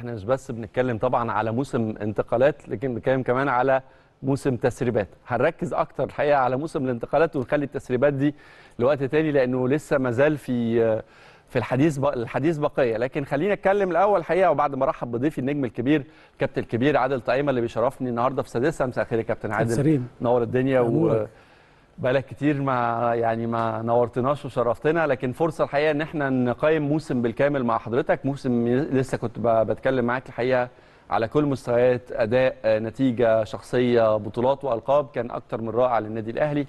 احنا مش بس بنتكلم طبعا على موسم انتقالات لكن بنتكلم كمان على موسم تسريبات هنركز اكتر الحقيقه على موسم الانتقالات ونخلي التسريبات دي لوقت تاني لانه لسه ما زال في في الحديث بق... الحديث بقيه لكن خلينا نتكلم الاول الحقيقه وبعد ما ارحب بضيفي النجم الكبير الكابتن الكبير عادل طعيمه اللي بيشرفني النهارده في سادسه مساء الخير يا كابتن عادل نور الدنيا و... بقالك كتير ما يعني ما نورتناش وشرفتنا لكن فرصه الحقيقه ان احنا نقيم موسم بالكامل مع حضرتك موسم لسه كنت بتكلم معاك الحقيقه على كل مستويات اداء نتيجه شخصيه بطولات والقاب كان اكتر من رائع للنادي الاهلي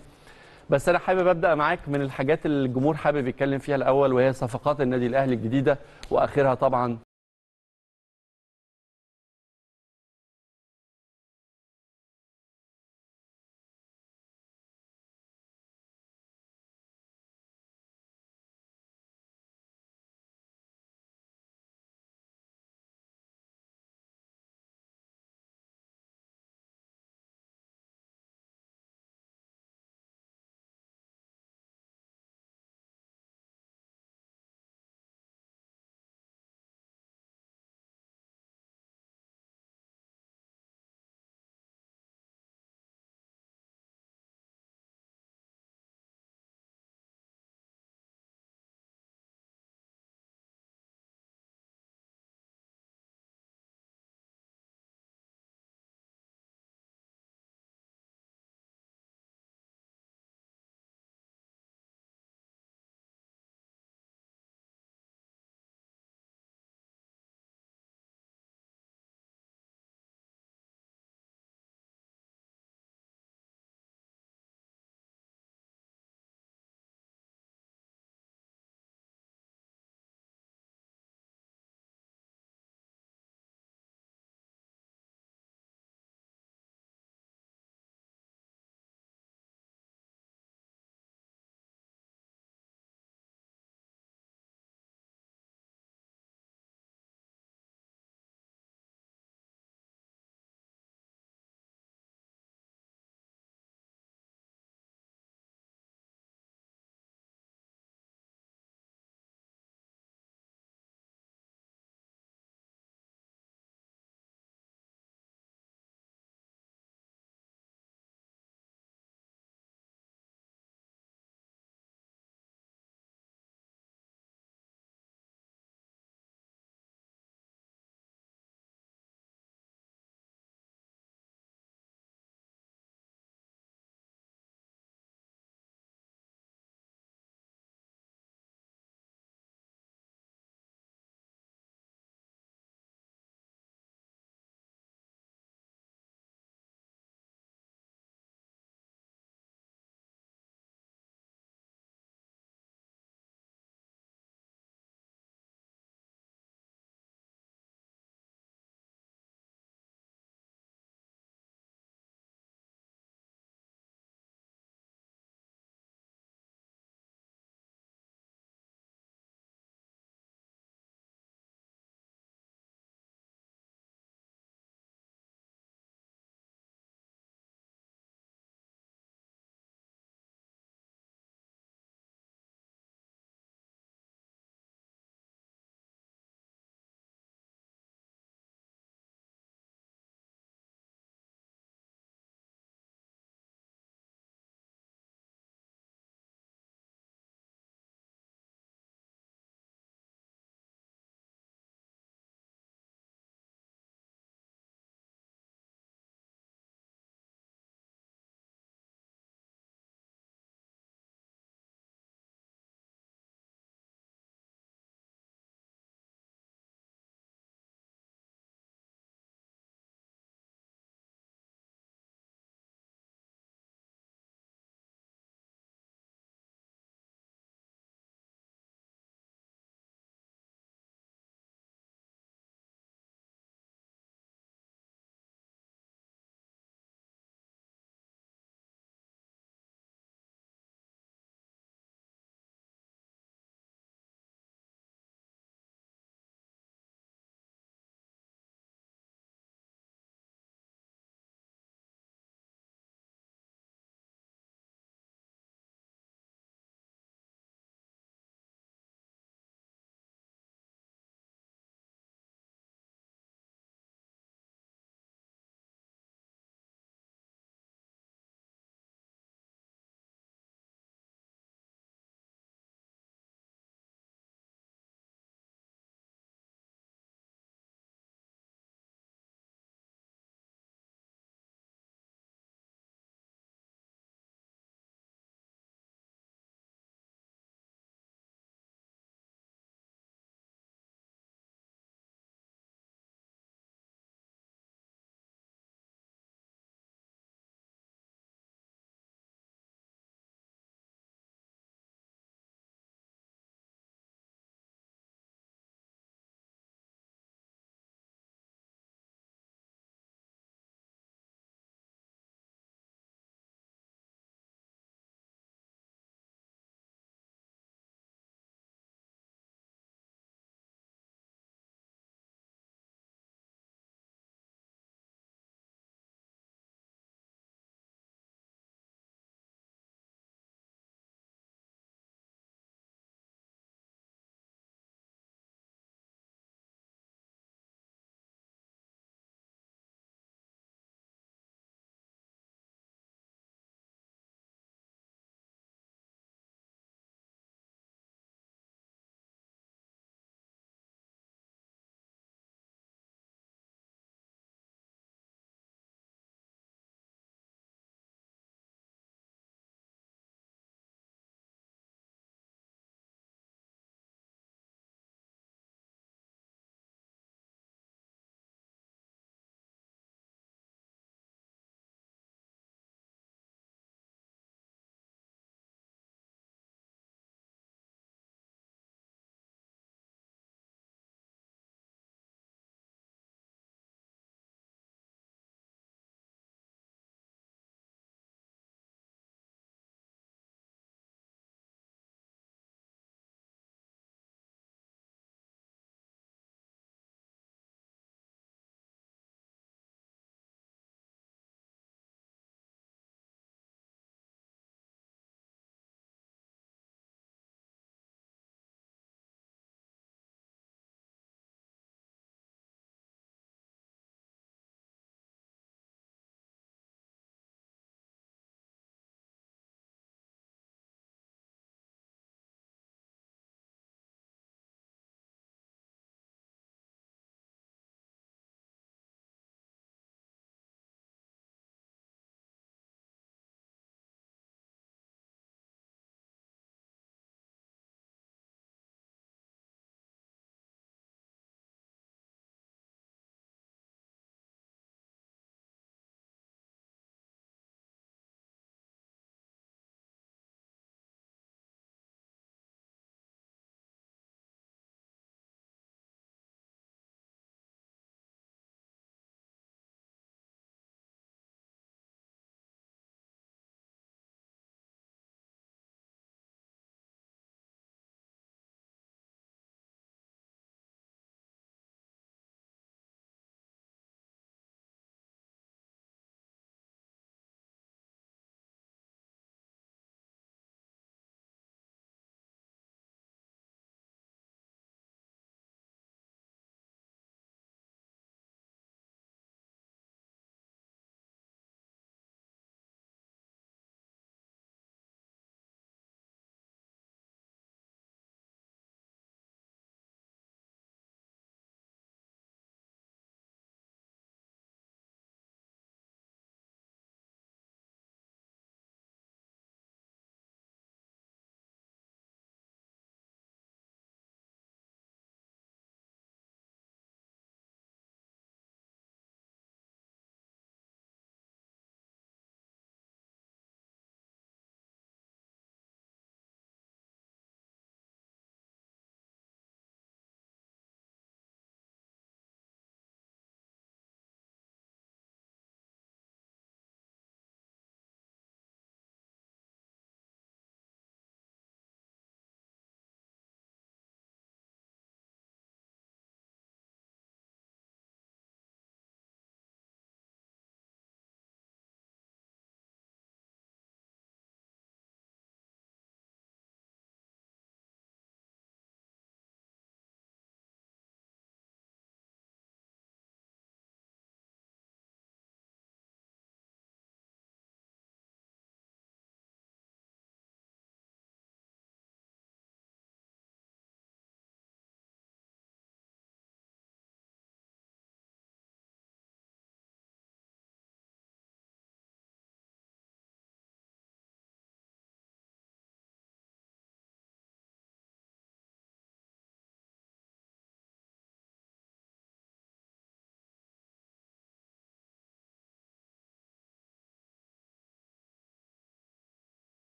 بس انا حابب ابدا معاك من الحاجات اللي الجمهور حابب يتكلم فيها الاول وهي صفقات النادي الاهلي الجديده واخرها طبعا